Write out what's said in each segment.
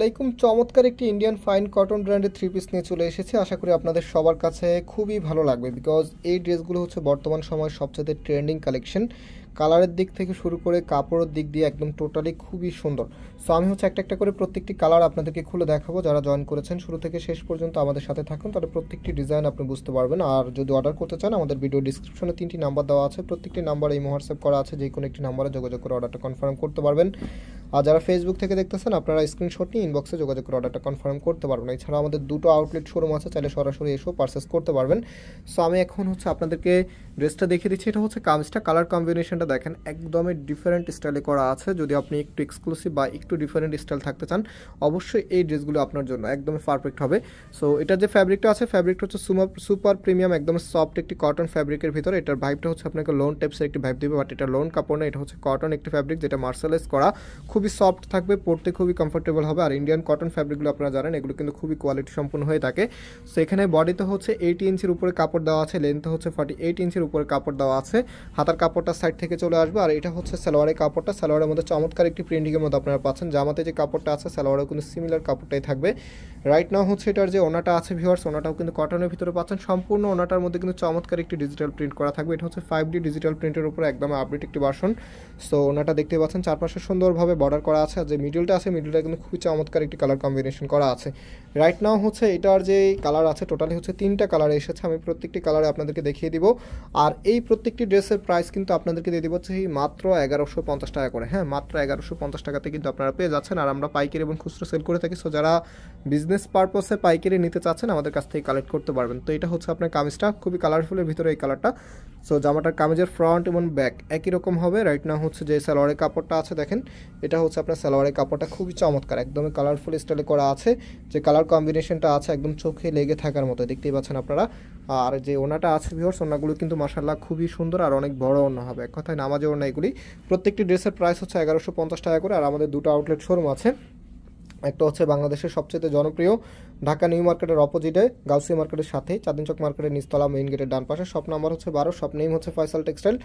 আলাইকুম চমৎকার একটি ইন্ডিয়ান ফাইন কটন ব্র্যান্ডের থ্রি পিস নিয়ে চলে এসেছে আশা করি আপনাদের সবার কাছে খুবই ভালো লাগবে বিকজ এই ড্রেসগুলো হচ্ছে বর্তমান সময়ের সবচেয়ে ট্রেন্ডিং কালেকশন কালারের দিক থেকে শুরু করে কাপড়ের দিক দিয়ে একদম টোটালি খুবই সুন্দর সো আমি হচ্ছে একটা একটা করে প্রত্যেকটি কালার আপনাদেরকে খুলে দেখাবো যারা জয়েন করেছেন শুরু থেকে শেষ পর্যন্ত আমাদের সাথে থাকুন তাহলে প্রত্যেকটি ডিজাইন আপনি বুঝতে পারবেন আর যদি অর্ডার করতে চান আমাদের ভিডিও ডিসক্রিপশনে তিনটি নাম্বার দেওয়া আছে প্রত্যেকটি নাম্বার এই হোয়াটসঅ্যাপ করা আছে যে কোনো একটি নাম্বারে যোগাযোগ করে অর্ডারটা কনফার্ম করতে পারবেন আর যারা ফেসবুক থেকে দেখতেছেন আপনারা স্ক্রিনশট নিয়ে ইনবক্সে যোগাযোগ করে অর্ডারটা কনফার্ম করতে পারবেন এছাড়া আমাদের দুটো আউটলেট শোরুম আছে চাইলে সরাসরি এসেও পারচেস করতে পারবেন সো আমি এখন হচ্ছে আপনাদেরকে ড্রেসটা দেখিয়ে দিচ্ছি এটা হচ্ছে কামিজটা কালার কম্বিনেশনটা দেখেন একদমই ডিফারেন্ট স্টাইলে করা আছে যদি আপনি একটু এক্সক্লুসিভ বা একটু ডিফারেন্ট স্টাইল থাকতে চান অবশ্যই এই ড্রেসগুলো আপনার জন্য একদমই পারফেক্ট হবে সো এটা যে ফ্যাব্রিকটা আছে ফ্যাব্রিকটা হচ্ছে সুপার প্রিমিয়াম একদম সফট একটি কটন ফ্যাব্রিকের ভিতরে এটার ভাইবটা হচ্ছে আপনাকে লোন টাইপসের একটি ভাইব দেবে বাট এটা লোন কাপড় না এটা হচ্ছে কটন একটি ফ্যাব্রিক যেটা মার্শালাইজ করা খুব খুবই সফট থাকবে পড়তে খুবই কমফোর্টেবল হবে আর ইন্ডিয়ান কটন ফ্যাব্রিকগুলো আপনারা জানেন এগুলো কিন্তু খুবই কোয়ালিটি সম্পূর্ণ হয়ে থাকে সো এখানে বডিতে হচ্ছে এইটি ইঞ্চির উপরে কাপড় দেওয়া আছে লেন্থ হচ্ছে ফর্টি এইট ইঞ্চির উপরে কাপড় দেওয়া আছে হাতার কাপড়টা সাইড থেকে চলে আসবে আর এটা হচ্ছে সালোয়ারের কাপড়টা সালোয়ারের মধ্যে চমৎকার একটি প্রিন্টিংয়ের মধ্যে আপনারা পাচ্ছেন জামাতে যে কাপড়টা আছে সালোয়ারও কিন্তু সিমিলার কাপড়টাই থাকবে রাইট নাও হচ্ছে এটার যে ওনাটা আছে ভিওয়ার্স ওনাটাও কিন্তু কটনের ভিতরে পাচ্ছেন সম্পূর্ণ ওনাটার মধ্যে কিন্তু চমৎকার একটি ডিজিটাল প্রিন্ট করা থাকবে এটা হচ্ছে ফাইভ ডি ডিজিটাল প্রিন্টের উপর একদম আপডেট একটি বাসন সো ওনাটা দেখতে পাচ্ছেন চারপাশে সুন্দরভাবে বর্ডার করা আছে যে মিডলটা আছে মিডলটা কিন্তু খুবই চমৎকার একটি কালার কম্বিনেশন করা আছে রাইট নাও হচ্ছে এটার যে কালার আছে টোটালি হচ্ছে তিনটা কালার এসেছে আমি প্রত্যেকটি কালারে আপনাদেরকে দেখিয়ে দিব আর এই প্রত্যেকটি ড্রেসের প্রাইস কিন্তু আপনাদেরকে দিয়ে দিব হচ্ছে মাত্র এগারোশো পঞ্চাশ টাকা করে হ্যাঁ মাত্র এগারোশো পঞ্চাশ টাকাতে কিন্তু আপনারা পেয়ে যাচ্ছেন আর আমরা পাইকারি এবং খুচরো সেল করে থাকি সো যারা বিজনেস পারপসে পাইকারি নিতে চাচ্ছেন আমাদের কাছ থেকে কালেক্ট করতে পারবেন তো এটা হচ্ছে আপনার কামিজটা খুবই কালারফুলের ভিতরে এই কালারটা সো জামাটার কামিজের ফ্রন্ট এবং ব্যাক একই রকম হবে রাইট নাও হচ্ছে যে সালোয়ারের কাপড়টা আছে দেখেন এটা হচ্ছে আপনার সালোয়ারের কাপড়টা খুবই চমৎকার একদমই কালারফুল স্টাইলে করা আছে যে কালার কম্বিনেশনটা আছে একদম চোখে লেগে থাকার মতো দেখতেই পাচ্ছেন আপনারা আর যে ওনাটা আছে ভিওর্স ওনাগুলো কিন্তু মার্শাল্লাহ খুবই সুন্দর আর অনেক বড় ওনা হবে এক কথায় নামাজে ওনা এগুলি প্রত্যেকটি ড্রেসের প্রাইস হচ্ছে এগারোশো টাকা করে আর আমাদের দুটো আউটলেট শোরুম আছে একটা হচ্ছে বাংলাদেশের সবচেয়ে জনপ্রিয় ঢাকা নিউ মার্কেটের অপোজিটে গাউসি মার্কেটের সাথে চক মার্কেটের নিস্তলা মেইন গেটের ডান পাশে শপ নাম্বার হচ্ছে বারো শপ নেম হচ্ছে ফয়সাল টেক্সটাইল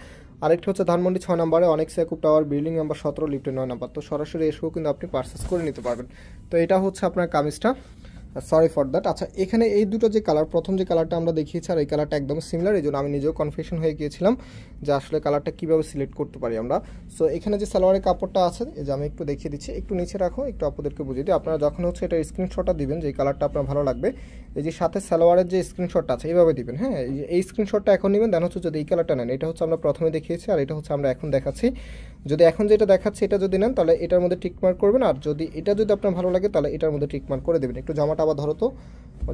আরেকটি হচ্ছে ধানমন্ডি ছয় নম্বরে অনেক সেকুপ টাওয়ার বিল্ডিং নাম্বার সতেরো লিফটে নয় নাম্বার তো সরাসরি এসেও কিন্তু আপনি পার্সেস করে নিতে পারবেন তো এটা হচ্ছে আপনার কামিজটা সরি ফর দ্যাট আচ্ছা এখানে এই দুটো যে কালার প্রথম যে কালারটা আমরা দেখিয়েছি আর এই কালারটা একদম সিমিলার এই জন্য আমি নিজেও কনফিউশন হয়ে গিয়েছিলাম যে আসলে কালারটা কীভাবে সিলেক্ট করতে পারি আমরা সো এখানে যে সালোয়ারের কাপড়টা আছে যে আমি একটু দেখিয়ে দিচ্ছি একটু নিচে রাখো একটু আপনাদেরকে বুঝিয়ে দিই আপনারা যখন হচ্ছে এটা স্ক্রিনশটটা দিবেন যে কালারটা আপনার ভালো লাগবে এই যে সাথে সালোয়ারের যে স্ক্রিনশটটা আছে এইভাবে দিবেন হ্যাঁ এই স্ক্রিনশটটা এখন নেবেন দেন হচ্ছে যদি এই কালারটা নেন এটা হচ্ছে আমরা প্রথমে দেখিয়েছি আর এটা হচ্ছে আমরা এখন দেখাচ্ছি যদি এখন যেটা দেখাচ্ছে এটা যদি নেন তাহলে এটার মধ্যে টিকমার্ক করবেন আর যদি এটা যদি আপনার ভালো লাগে তাহলে এটার মধ্যে টিকমার্ক করে দেবেন একটু জামাটা আবার ধরো তো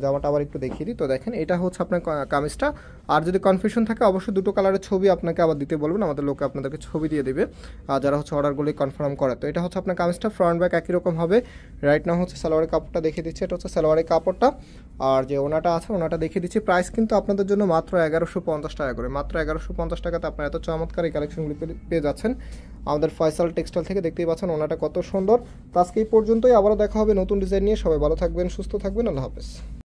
জামাটা আবার একটু দেখিয়ে দিই তো দেখেন এটা হচ্ছে আপনার কামিজটা আর যদি কনফিউশন থাকে অবশ্যই দুটো কালারের ছবি আপনাকে আবার দিতে বলবেন আমাদের লোকে আপনাদেরকে ছবি দিয়ে দেবে আর যারা হচ্ছে অর্ডারগুলি কনফার্ম করে তো এটা হচ্ছে আপনার কামিজটা ফ্রন্ট ব্যাক একই রকম হবে রাইট নাও হচ্ছে সালোয়ারের কাপড়টা দেখিয়ে দিচ্ছে এটা হচ্ছে সালোয়ারের কাপড়টা আর যে ওনাটা আছে ওনাটা দেখিয়ে দিচ্ছি প্রাইস কিন্তু আপনাদের জন্য মাত্র এগারোশো পঞ্চাশ টাকা করে মাত্র এগারোশো পঞ্চাশ টাকাতে আপনারা এত চমৎকার এই কালেকশনগুলি পেয়ে যাচ্ছেন আমাদের ফয়সাল টেক্সটাইল থেকে দেখতেই পাচ্ছেন ওনাটা কত সুন্দর তো আজকে এই পর্যন্তই আবারও দেখা হবে নতুন ডিজাইন নিয়ে সবাই ভালো থাকবেন সুস্থ থাকবেন আল্লাহ হাফেজ